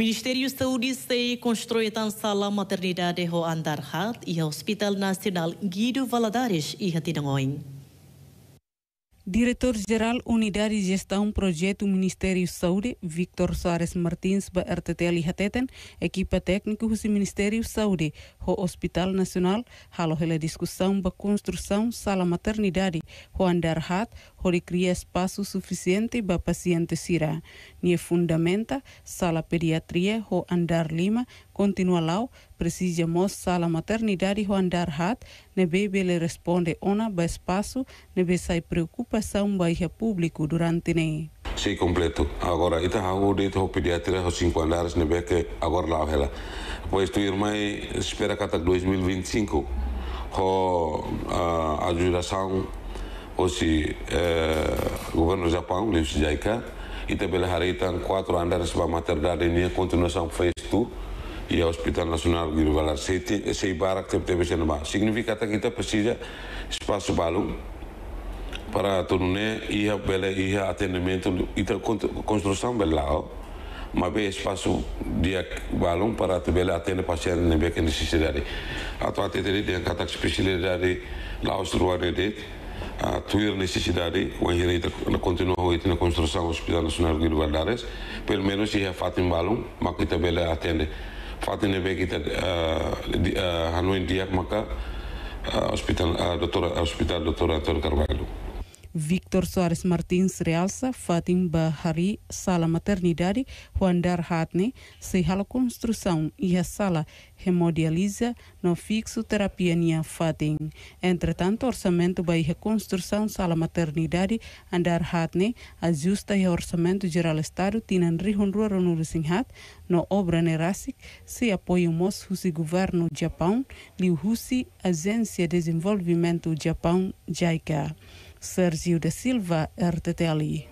Ministério da Saúde se constrói a sala maternidade andar Hart e Hospital Nacional Guido Valadares e Ratinangoin. Diretor-Geral Unidade de Gestão Projeto Ministério Saúde, Victor Soares Martins, ba RTT Hateten, equipa técnica do Ministério Saúde, o Hospital Nacional, halo hela discussão ba construção sala maternidade, o andar hat, o cria espaço suficiente ba paciente sira. Nie fundamenta, sala pediatria, o andar lima, continua lau, precisa mos sala maternidade, o andar hat, nebe bele responde ona ba espaço, nebe sai preocupa ocupação baixa público durante ne. Sim, completo. Agora, ita há é de ita pediatra os cinco andares ne que agora lá ela. Pois tu irmã espera que até 2025 ho a ajudação eh, o si governo do Japão, Liu Jaika, ita bela hari ita 4 anos para maternidade ne continuação fez tu e ao Hospital Nacional de Valar. Sei, sei barak teve teve Significa que kita precisa espaço balão para turnê ia bele ia atendimento ita construção belau mas bem espaço dia balung para bele atende pasien ne bem que necessidade atau atender dia kata especialidade dari laos ruas de a tuir necessidade o engenheiro continua a na construção Hospital Nacional Guido Valdares pelo menos ia fatim balung ma kita bele atende fatim bem que ah, ah, hanuin dia maka ah, hospital doktor hospital doutora Antônio Carvalho Victor Soares Martins realça Fatim Bahari, Sala Maternidade, Juan Dar Hatne, Sala Construção e a Sala Remodializa, no Fixo Terapia Nia Fatim. Entretanto, orçamento para reconstrução Sala Maternidade, Andar Hatne, ajusta e orçamento geral Estado, Tinan Rihun Ruarunuru Singhat, no obra Nerasic, se apoio Mos Husi Governo Japão, Liu Husi, Agência de Desenvolvimento Japão, JICA. Sérgio da Silva, RTTLI.